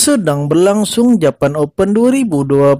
sedang berlangsung Japan Open 2023.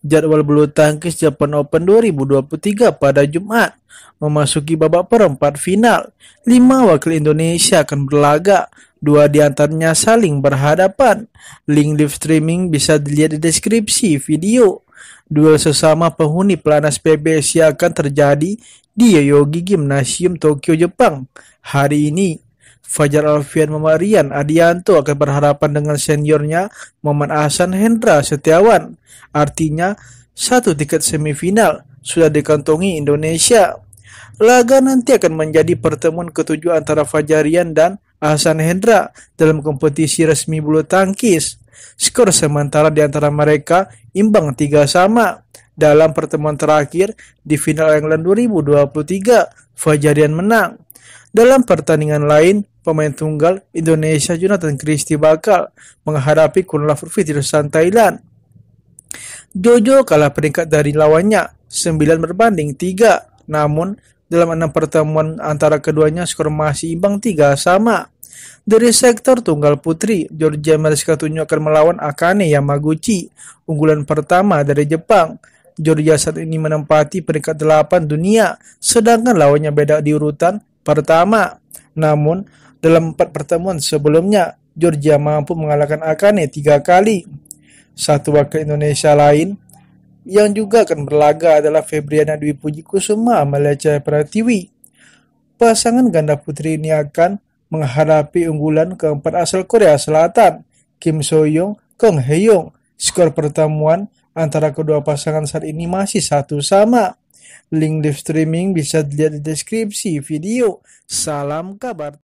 Jadwal bulu tangkis Japan Open 2023 pada Jumat memasuki babak perempat final. Lima wakil Indonesia akan berlaga, dua di antaranya saling berhadapan. Link live streaming bisa dilihat di deskripsi video. Duel sesama penghuni pelanas PBSI akan terjadi di Yoyogi Gymnasium Tokyo, Jepang hari ini. Fajar Alfian Memarian Adianto akan berhadapan dengan seniornya Muhammad Hasan Hendra Setiawan. Artinya, satu tiket semifinal sudah dikantongi Indonesia. Laga nanti akan menjadi pertemuan ketujuh antara Fajarian dan Hasan Hendra dalam kompetisi resmi bulu tangkis. Skor sementara di antara mereka imbang tiga sama. Dalam pertemuan terakhir di final England 2023, Fajarian menang. Dalam pertandingan lain, pemain tunggal Indonesia Jonathan Christie bakal menghadapi Kun Lafurfi Tirsan Thailand. Jojo kalah peringkat dari lawannya 9 berbanding 3. Namun dalam enam pertemuan antara keduanya skor masih imbang 3 sama. Dari sektor tunggal putri, Georgia Mariska Tunyo akan melawan Akane Yamaguchi, unggulan pertama dari Jepang. Georgia saat ini menempati peringkat 8 dunia, sedangkan lawannya beda di urutan pertama. Namun, dalam empat pertemuan sebelumnya, Georgia mampu mengalahkan Akane tiga kali. Satu wakil Indonesia lain yang juga akan berlaga adalah Febriana Dwi Puji Kusuma Malaysia Pratiwi. Pasangan ganda putri ini akan menghadapi unggulan keempat asal Korea Selatan, Kim So Young, Kong Hye Young. Skor pertemuan antara kedua pasangan saat ini masih satu sama. Link live streaming bisa dilihat di deskripsi video. Salam kabar.